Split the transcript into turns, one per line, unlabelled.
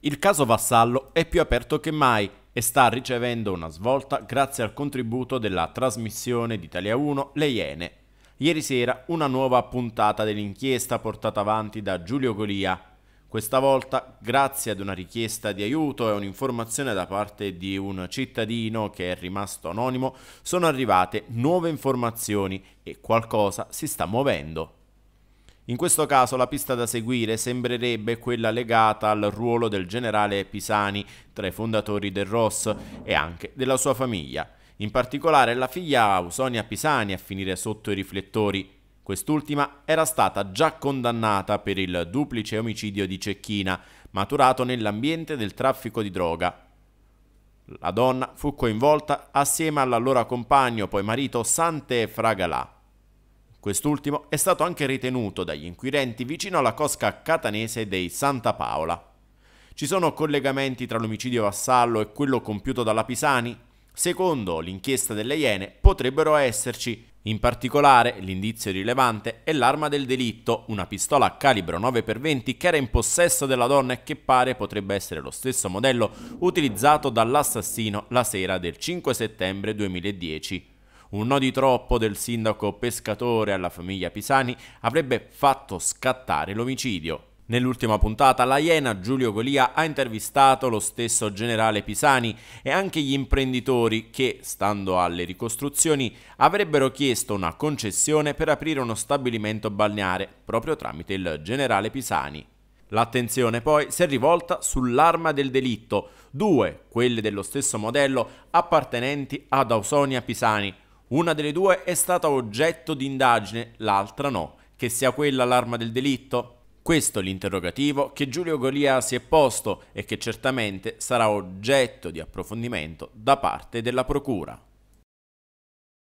Il caso Vassallo è più aperto che mai e sta ricevendo una svolta grazie al contributo della trasmissione di Italia 1 Le Iene. Ieri sera una nuova puntata dell'inchiesta portata avanti da Giulio Golia. Questa volta grazie ad una richiesta di aiuto e un'informazione da parte di un cittadino che è rimasto anonimo sono arrivate nuove informazioni e qualcosa si sta muovendo. In questo caso la pista da seguire sembrerebbe quella legata al ruolo del generale Pisani tra i fondatori del ROS e anche della sua famiglia. In particolare la figlia Ausonia Pisani a finire sotto i riflettori. Quest'ultima era stata già condannata per il duplice omicidio di Cecchina, maturato nell'ambiente del traffico di droga. La donna fu coinvolta assieme all'allora compagno, poi marito Sante Fragalà. Quest'ultimo è stato anche ritenuto dagli inquirenti vicino alla cosca catanese dei Santa Paola. Ci sono collegamenti tra l'omicidio Vassallo e quello compiuto dalla Pisani? Secondo l'inchiesta delle Iene potrebbero esserci, in particolare l'indizio rilevante è l'arma del delitto, una pistola a calibro 9x20 che era in possesso della donna e che pare potrebbe essere lo stesso modello utilizzato dall'assassino la sera del 5 settembre 2010. Un no di troppo del sindaco pescatore alla famiglia Pisani avrebbe fatto scattare l'omicidio. Nell'ultima puntata la Iena Giulio Golia ha intervistato lo stesso generale Pisani e anche gli imprenditori che, stando alle ricostruzioni, avrebbero chiesto una concessione per aprire uno stabilimento balneare proprio tramite il generale Pisani. L'attenzione poi si è rivolta sull'arma del delitto, due, quelle dello stesso modello, appartenenti ad Ausonia Pisani, una delle due è stata oggetto di indagine, l'altra no. Che sia quella l'arma del delitto? Questo è l'interrogativo che Giulio Golia si è posto e che certamente sarà oggetto di approfondimento da parte della Procura.